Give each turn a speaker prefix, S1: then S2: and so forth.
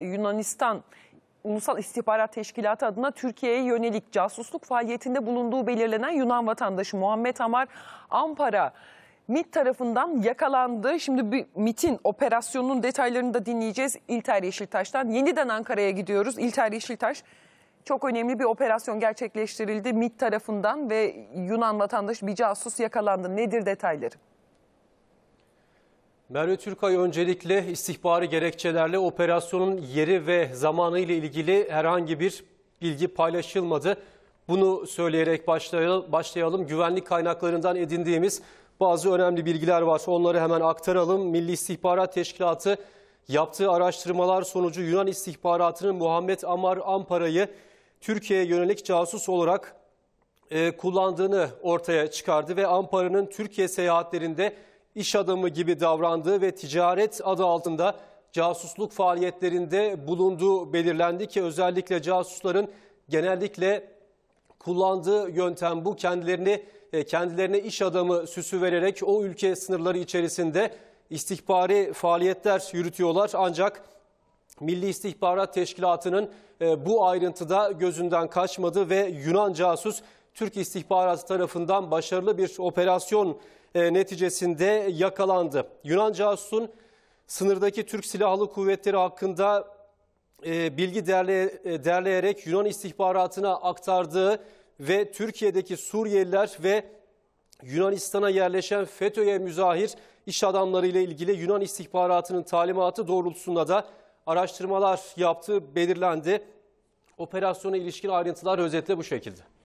S1: Yunanistan Ulusal İstihbarat Teşkilatı adına Türkiye'ye yönelik casusluk faaliyetinde bulunduğu belirlenen Yunan vatandaşı Muhammed Amar Ampara MIT tarafından yakalandı. Şimdi bir MIT'in operasyonunun detaylarını da dinleyeceğiz İlter Yeşiltaş'tan. Yeniden Ankara'ya gidiyoruz. İlter Yeşiltaş çok önemli bir operasyon gerçekleştirildi MIT tarafından ve Yunan vatandaşı bir casus yakalandı. Nedir detayları?
S2: Merve Türkay öncelikle istihbari gerekçelerle operasyonun yeri ve zamanı ile ilgili herhangi bir bilgi paylaşılmadı. Bunu söyleyerek başlayalım. Güvenlik kaynaklarından edindiğimiz bazı önemli bilgiler var. Onları hemen aktaralım. Milli İstihbarat Teşkilatı yaptığı araştırmalar sonucu Yunan istihbaratının Muhammed Amar Ampara'yı Türkiye'ye yönelik casus olarak e, kullandığını ortaya çıkardı ve Ampara'nın Türkiye seyahatlerinde iş adamı gibi davrandığı ve ticaret adı altında casusluk faaliyetlerinde bulunduğu belirlendi ki özellikle casusların genellikle kullandığı yöntem bu. Kendilerini e, kendilerine iş adamı süsü vererek o ülke sınırları içerisinde istihbari faaliyetler yürütüyorlar. Ancak Milli İstihbarat Teşkilatı'nın e, bu ayrıntıda gözünden kaçmadı ve Yunan casus Türk istihbaratı tarafından başarılı bir operasyon e, neticesinde yakalandı. Yunan casusun sınırdaki Türk Silahlı Kuvvetleri hakkında e, bilgi e, derleyerek Yunan istihbaratına aktardığı ve Türkiye'deki Suriyeliler ve Yunanistan'a yerleşen FETÖ'ye müzahir iş adamları ile ilgili Yunan istihbaratının talimatı doğrultusunda da araştırmalar yaptığı belirlendi. Operasyona ilişkin ayrıntılar özetle bu şekilde.